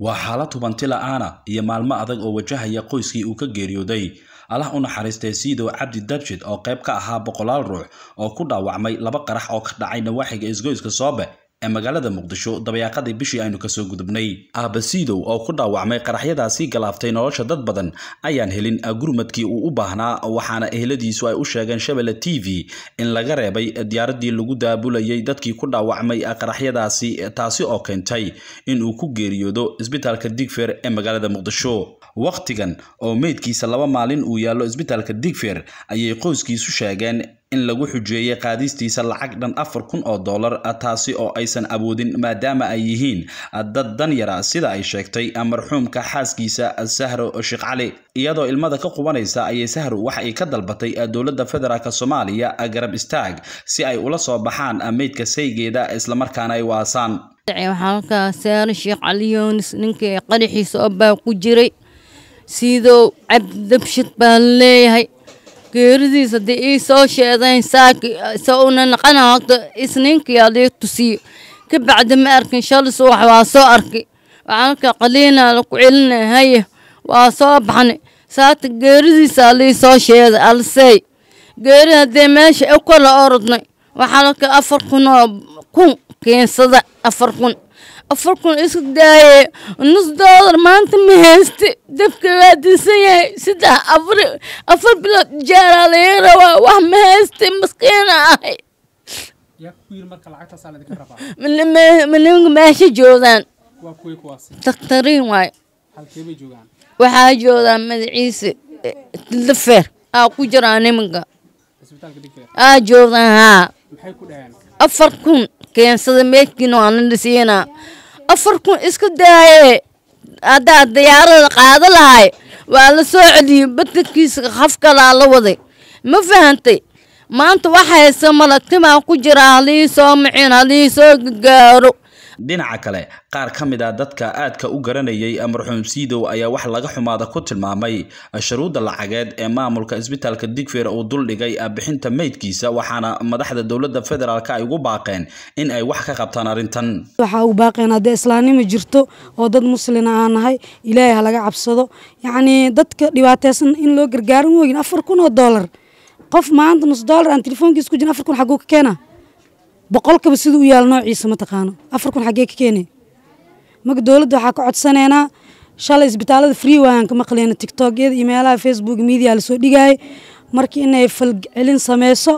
waa xaalad hubanti la-aana iyo maalmo adag oo wajahaya qoyskii uu ka geeriyooday allah u naxariistay siidow cabdi dabjid oo qayb ka ahaa boqolaal ruux oo ku dhaawacmay laba qarax oo ka dhacay nawaaxiga isgoyska soobe ee magaalada muqdisho dabayaaqadii bishii aynu kasoo gudubnay aabasiidow oo ku dhaawacmay qaraxyadaasi galaaftay nolosha dad badan ayaan helin gurmadkii uu u baahnaa waxaana ehladiisu ay u sheegeen shabelle t v in laga reebay diyaaraddii lagu daabulayay dadkii ku dhaawacmay qaraxyadaasi taasi oo keentay in uu ku geeriyoodo isbitaalka digfer ee magaalada muqdisho wakhtigan oo meydkiisa laba maalin uu yaallo isbitaalka digfer ayay qoyskiisu sheegeen in lagu xujeeyay qaadistiisa lacag dhan afar kun oo dollar ah, taasi oo aysan awoodin maadaama ay yihiin dad dan yara sida ay sheegtay ah, marxuumka xaaskiisa ah, sahro sheekh cali iyadoo ilmada ka qubanaysa ayay sahru wax ay ka dalbatay dowladda federaalk soomaaliya garab istaag si ay ula soo baxaan meydka saygeeda islamarkaana ay waasaan waxaan halkaa sahro sheekh cali yoonis ninkii qaraxiisa oo baa ku jiray siidoo cabdabshid baa leeyahay geeridiis haddii ii soo sheedayn saaki isa una naqana horta isniinkiyaa lii tusiyo ka bacdi ma arkin shalis wax waa soo arki waxaan arkaa qaliinaa laku celinay haya waa soo baxnay saata geeridiisaa lii soo sheeday alsey geeri haddee meesha u kala orodnay waxaa laka afar kun oo kun keensada afar kun afar kun isku daaye nus doolar maanta ma hayste dabka waa dinsan yahay saddex afar afar bilood jaaraa laga rabaa wax ma hayste maskiina ahay nimanka meesha joogaan daktariin waay waxaa joogaan magaciise eh, dafer aa ku jiraa nimanka aa joogaan haa afar kun keensada meydkiina waana dhisiina afar kun isku daaye haddaa diyaarada qaado lahay waa la soo celiyey badkankiisa qaf la waday ma fahantay maanta waxayse malatimaa ku jira halii soo micin halii soo gagaaro dhinaca kale qaar ka mid ah dadka aadka u garanayay marxuum siidow ayaa wax laga xumaada ku tilmaamay shuruudda lacageed ee maamulka isbitaalka digfeer uu duldhigay bixinta meydkiisa waxaana madaxda dowladda federaalk ay ugu baaqeen in ay wax ka qabtaan arrintan waxaa u baaqeen haddee islaanimo jirto oo dad muslina aan ah nahay ilaahay ha laga cabsado yacnii dadka dhibaateysan in loo gargaaran wooyin afar kun oo doolar qof maanta nus doolar aan telefoonkiis ku jirin afar kun xaguu ka keena boqolkaba siduu u yaalo noociisa ma taqaano afar kun xaggee ka keene marka dowladda waxaa ka codsaneynaa shalay isbitaalada free waan ka maqleyna tigtogyada iyo meelaha facebook media lasoo dhigaayo marka inay falcelin sameyso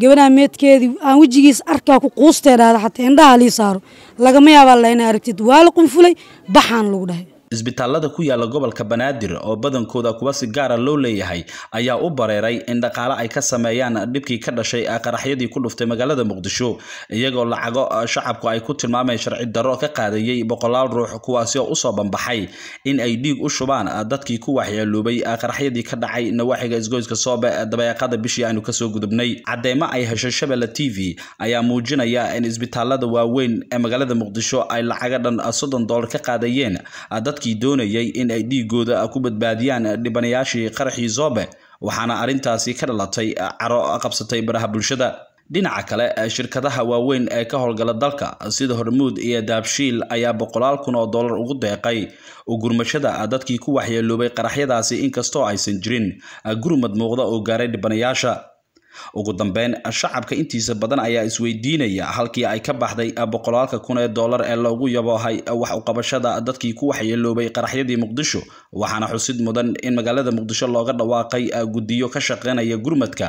gabadhaa meedkeedii aan wejigiisa arkaa ku quustee dhahda xataa indhaha halii saaro lagama yaabaa la ina aragtid waa la qunfulay baxaan lagu dhahay isbitaalada ku yaala gobolka banaadir oo badankooda kuwa si gaara ah loo leeyahay ayaa u bareeray in dhaqaale ay ka sameeyaan dhibkii ka dhashay qaraxyadii ku dhuftay magaalada muqdisho iyagoo lacago ah, shacabku ay ku tilmaameen sharci darro ka qaadayay boqolaal ruux kuwaasi oo usoo banbaxay in ay dhiig u shubaan ah, dadkii ku waxyeeloobay qaraxyadii ka dhacay nawaaxiga isgoyska soobe dabeeqada bishii aanu kasoo gudubnay cadeymo ay heshay shabelle t v ayaa muujinaya in isbitaalada waaweyn ee magaalada muqdisho ay lacaga dhan soddon doolar ka qaadayeen dadkii doonayay in ay dhiigooda ku badbaadiyaan dhibanayaashii qaraxii zoobe waxaana arrintaasi ka dhalatay ah, caro ah, qabsatay baraha bulshada dhinaca kale ah, shirkadaha waaweyn ee ka howlgala dalka sida hormuud iyo daabshiil ayaa boqolaal kun oo dollar ugu deeqay gurmashada dadkii ku waxyeeloobay qaraxyadaasi inkastoo aysan jirin gurmad muuqda oo gaaray dhibanayaasha ugu dambeyn shacabka intiisa badan ayaa isweydiinaya halkii ay ka baxday boqolaalka kun ee dollar ee loogu yaboohay wax uqabashada dadkii ku waxyeeloobay qaraxyadii muqdisho waxaana xusid mudan in magaalada muqdisho looga dhawaaqay ah, guddiyo ka shaqeynaya gurmadka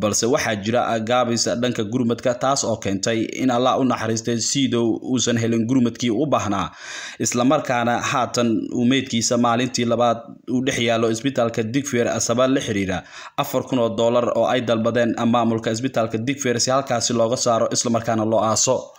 balse waxaa jira ah, gaabis dhanka gurmadka taas oo keentay in allah u naxariistay siidow uusan helin gurmadkii u baahnaa islamarkaana haatan uu meydkiisa maalintii labaad uu dhex yaalo isbitaalka digfer sabab la xiriira afar kun oo dollar oo ay dalbadeen maamulka isbitaalka digferis halkaasi looga saaro isla markaana loo aaso